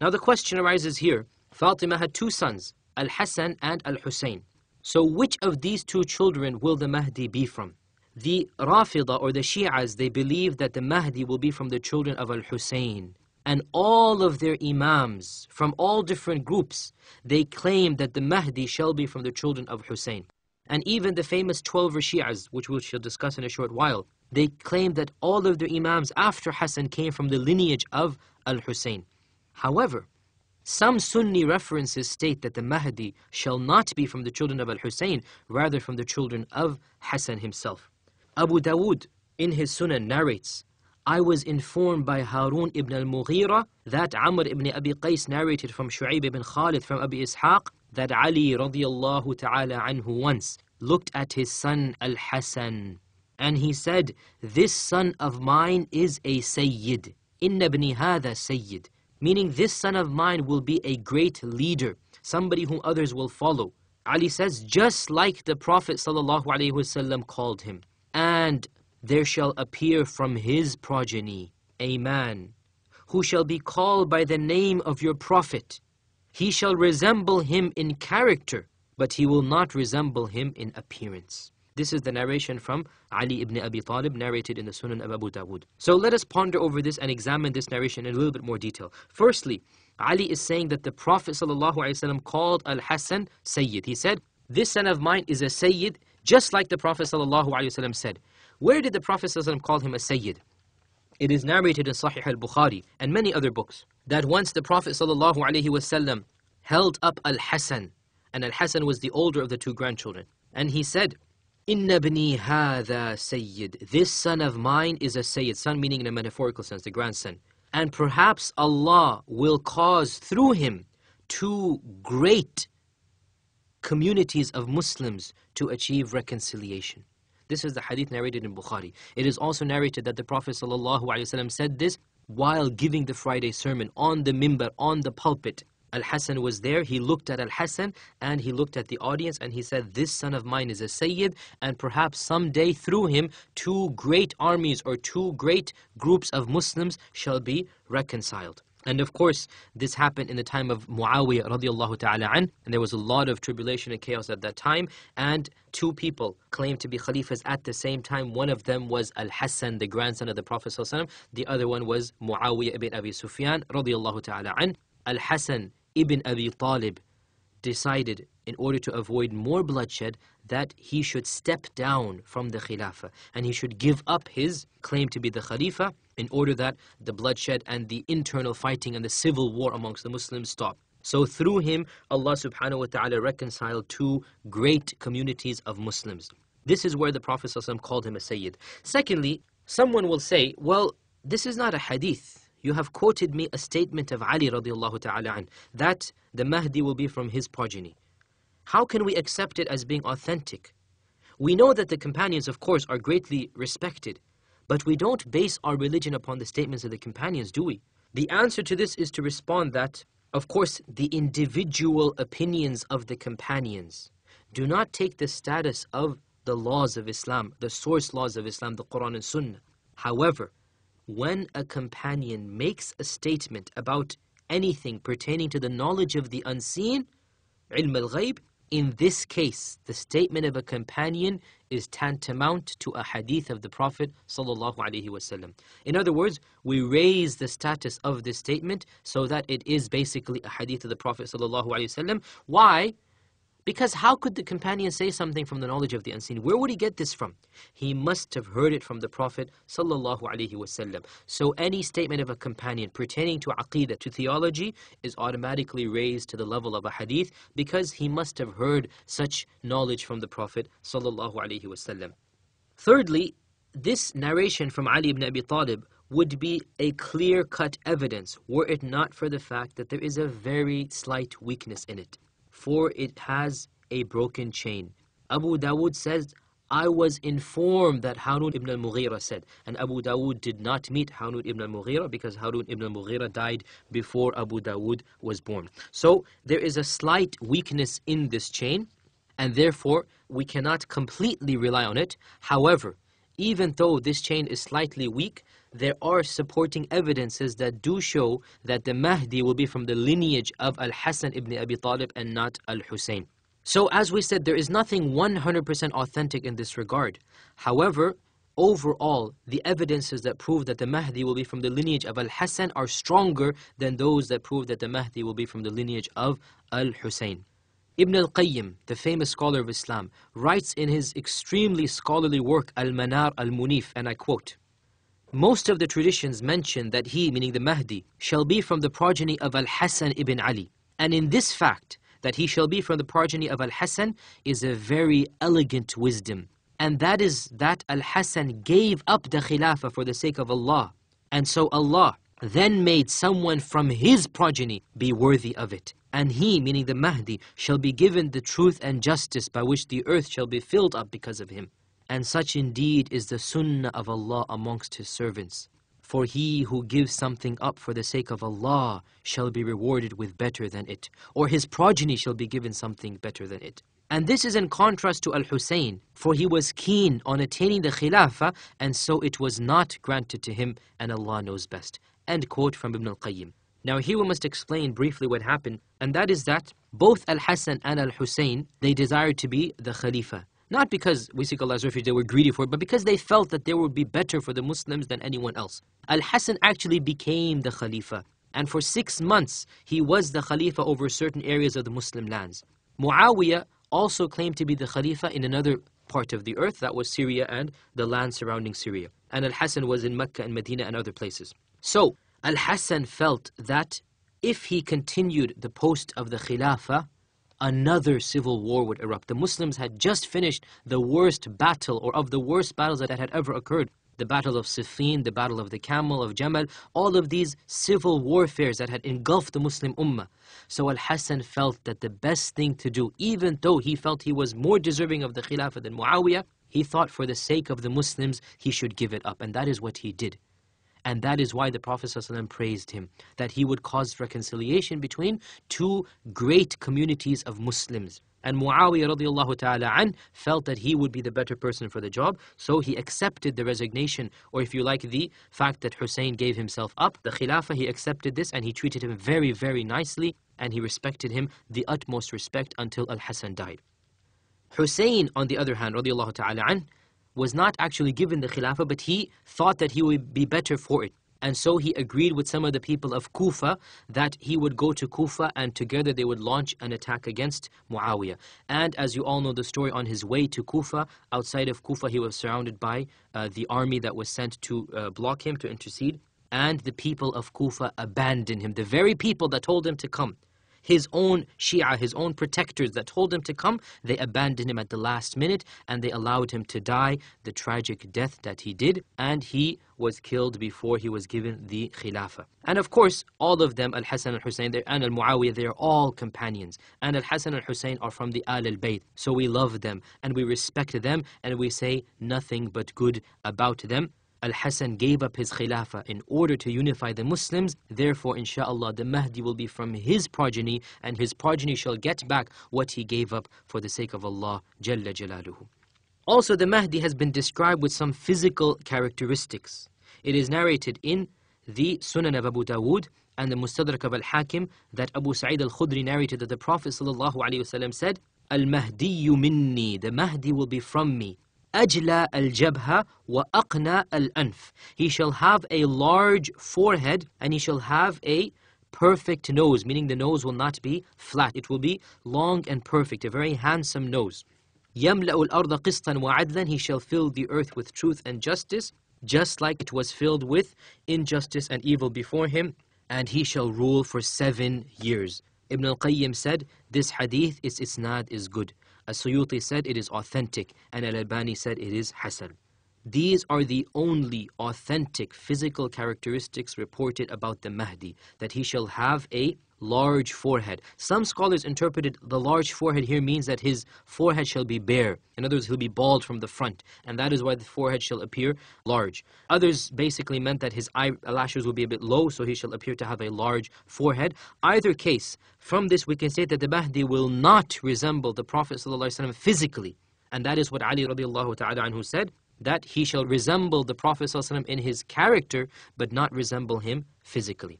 Now the question arises here. Fatima had two sons, Al-Hassan and Al-Hussein. So which of these two children will the Mahdi be from? The Rafida or the Shi'as, they believe that the Mahdi will be from the children of Al-Hussein. And all of their imams from all different groups, they claim that the Mahdi shall be from the children of Hussein. And even the famous 12 Shi'as, which we shall discuss in a short while, they claim that all of their imams after Hassan came from the lineage of Al-Hussein. However, some Sunni references state that the Mahdi shall not be from the children of Al-Hussein, rather from the children of Hassan himself. Abu Dawood, in his Sunan, narrates, I was informed by Harun ibn al-Mughira that Amr ibn Abi Qais narrated from Shu'aib ibn Khalid from Abi Ishaq that Ali radiallahu ta'ala anhu once looked at his son al-Hasan and he said, This son of mine is a Sayyid. Inna ibn hadha Sayyid meaning this son of mine will be a great leader, somebody whom others will follow. Ali says, just like the Prophet ﷺ called him, and there shall appear from his progeny a man who shall be called by the name of your Prophet. He shall resemble him in character, but he will not resemble him in appearance. This is the narration from Ali ibn Abi Talib, narrated in the Sunan of Abu Dawud. So let us ponder over this and examine this narration in a little bit more detail. Firstly, Ali is saying that the Prophet ﷺ called Al-Hassan Sayyid. He said, this son of mine is a Sayyid, just like the Prophet ﷺ said. Where did the Prophet ﷺ call him a Sayyid? It is narrated in Sahih al-Bukhari and many other books that once the Prophet ﷺ held up Al-Hassan, and Al-Hassan was the older of the two grandchildren, and he said, Inna bni sayyid. This son of mine is a sayyid. Son meaning in a metaphorical sense, the grandson. And perhaps Allah will cause through him two great communities of Muslims to achieve reconciliation. This is the hadith narrated in Bukhari. It is also narrated that the Prophet ﷺ said this while giving the Friday sermon on the mimbar, on the pulpit. Al-Hassan was there, he looked at Al-Hassan and he looked at the audience and he said, this son of mine is a Sayyid and perhaps someday through him two great armies or two great groups of Muslims shall be reconciled. And of course, this happened in the time of Muawiyah and there was a lot of tribulation and chaos at that time, and two people claimed to be khalifas at the same time. One of them was Al-Hassan, the grandson of the Prophet the other one was Muawiyah ibn Abi Sufyan Al-Hassan Ibn Abi Talib decided in order to avoid more bloodshed that he should step down from the Khilafah and he should give up his claim to be the Khalifa in order that the bloodshed and the internal fighting and the civil war amongst the Muslims stop. So through him, Allah subhanahu wa ta'ala reconciled two great communities of Muslims. This is where the Prophet ﷺ called him a Sayyid. Secondly, someone will say, well, this is not a hadith you have quoted me a statement of Ali radiallahu ta'ala an, that the Mahdi will be from his progeny. How can we accept it as being authentic? We know that the companions, of course, are greatly respected, but we don't base our religion upon the statements of the companions, do we? The answer to this is to respond that, of course, the individual opinions of the companions do not take the status of the laws of Islam, the source laws of Islam, the Quran and Sunnah. However, when a companion makes a statement about anything pertaining to the knowledge of the unseen, ilm al-ghayb, in this case, the statement of a companion is tantamount to a hadith of the Prophet ﷺ. In other words, we raise the status of this statement so that it is basically a hadith of the Prophet ﷺ. Why? Because how could the companion say something from the knowledge of the unseen? Where would he get this from? He must have heard it from the Prophet sallallahu alaihi wasallam. So any statement of a companion pertaining to aqidah, to theology, is automatically raised to the level of a hadith because he must have heard such knowledge from the Prophet sallallahu alaihi wasallam. Thirdly, this narration from Ali ibn Abi Talib would be a clear-cut evidence were it not for the fact that there is a very slight weakness in it for it has a broken chain. Abu Dawood says, I was informed that Harun ibn al-Mughira said, and Abu Dawood did not meet Harun ibn al-Mughira because Harun ibn al-Mughira died before Abu Dawood was born. So there is a slight weakness in this chain, and therefore we cannot completely rely on it. However, even though this chain is slightly weak, there are supporting evidences that do show that the Mahdi will be from the lineage of al Hassan ibn Abi Talib and not Al-Hussein. So as we said, there is nothing 100% authentic in this regard. However, overall, the evidences that prove that the Mahdi will be from the lineage of al Hassan are stronger than those that prove that the Mahdi will be from the lineage of Al-Hussein. Ibn al-Qayyim, the famous scholar of Islam, writes in his extremely scholarly work Al-Manar al-Munif, and I quote, most of the traditions mention that he, meaning the Mahdi, shall be from the progeny of Al-Hasan ibn Ali. And in this fact, that he shall be from the progeny of Al-Hasan, is a very elegant wisdom. And that is that Al-Hasan gave up the Khilafah for the sake of Allah. And so Allah then made someone from his progeny be worthy of it. And he, meaning the Mahdi, shall be given the truth and justice by which the earth shall be filled up because of him. And such indeed is the sunnah of Allah amongst His servants. For he who gives something up for the sake of Allah shall be rewarded with better than it, or his progeny shall be given something better than it. And this is in contrast to Al-Husayn, for he was keen on attaining the Khilafah, and so it was not granted to him, and Allah knows best. End quote from Ibn al-Qayyim. Now here we must explain briefly what happened, and that is that both Al-Hassan and Al-Husayn, they desired to be the Khalifa. Not because we seek Allah's refuge, they were greedy for it, but because they felt that there would be better for the Muslims than anyone else. Al-Hassan actually became the Khalifa. And for six months, he was the Khalifa over certain areas of the Muslim lands. Muawiyah also claimed to be the Khalifa in another part of the earth, that was Syria and the land surrounding Syria. And Al-Hassan was in Mecca and Medina and other places. So, Al-Hassan felt that if he continued the post of the Khilafah, another civil war would erupt. The Muslims had just finished the worst battle or of the worst battles that had ever occurred. The Battle of Siffin, the Battle of the Camel, of Jamal, all of these civil warfares that had engulfed the Muslim Ummah. So Al-Hassan felt that the best thing to do, even though he felt he was more deserving of the Khilafah than Muawiyah, he thought for the sake of the Muslims, he should give it up. And that is what he did. And that is why the Prophet ﷺ praised him, that he would cause reconciliation between two great communities of Muslims. And Muawiyah felt that he would be the better person for the job, so he accepted the resignation, or if you like, the fact that Hussein gave himself up. The Khilafah, he accepted this and he treated him very, very nicely, and he respected him the utmost respect until Al-Hassan died. Hussein, on the other hand, radiallahu was not actually given the Khilafah, but he thought that he would be better for it. And so he agreed with some of the people of Kufa that he would go to Kufa and together they would launch an attack against Muawiyah. And as you all know the story, on his way to Kufa, outside of Kufa he was surrounded by uh, the army that was sent to uh, block him, to intercede. And the people of Kufa abandoned him, the very people that told him to come his own Shia, his own protectors that told him to come, they abandoned him at the last minute and they allowed him to die the tragic death that he did. And he was killed before he was given the Khilafah. And of course, all of them, al Hassan al-Hussein and Al-Muawiyah, they are all companions. And al Hassan al-Hussein are from the Al al-Bayt. So we love them and we respect them and we say nothing but good about them. Al-Hasan gave up his Khilafah in order to unify the Muslims. Therefore, inshallah, the Mahdi will be from his progeny and his progeny shall get back what he gave up for the sake of Allah Jalla Jalaluhu. Also, the Mahdi has been described with some physical characteristics. It is narrated in the Sunan of Abu Dawood and the Mustadrak of Al-Hakim that Abu Sa'id al-Khudri narrated that the Prophet ﷺ said, Al-Mahdiyu minni, the Mahdi will be from me. أجلى الجبهة وأقنى الأنف. He shall have a large forehead and he shall have a perfect nose, meaning the nose will not be flat. It will be long and perfect, a very handsome nose. يَمْلَأُ الْأَرْضَ قِسْطًا وَعَدْلًا He shall fill the earth with truth and justice, just like it was filled with injustice and evil before him, and he shall rule for seven years. Ibn al-Qayyim said, this hadith, its isnad is good. As-Suyuti said it is authentic, and Al-Albani said it is Hasan. These are the only authentic physical characteristics reported about the Mahdi, that he shall have a large forehead. Some scholars interpreted the large forehead here means that his forehead shall be bare. In other words, he'll be bald from the front, and that is why the forehead shall appear large. Others basically meant that his eyelashes will be a bit low, so he shall appear to have a large forehead. Either case, from this we can say that the Mahdi will not resemble the Prophet ﷺ physically. And that is what Ali radiallahu ta'ala anhu said, that he shall resemble the Prophet ﷺ in his character, but not resemble him physically.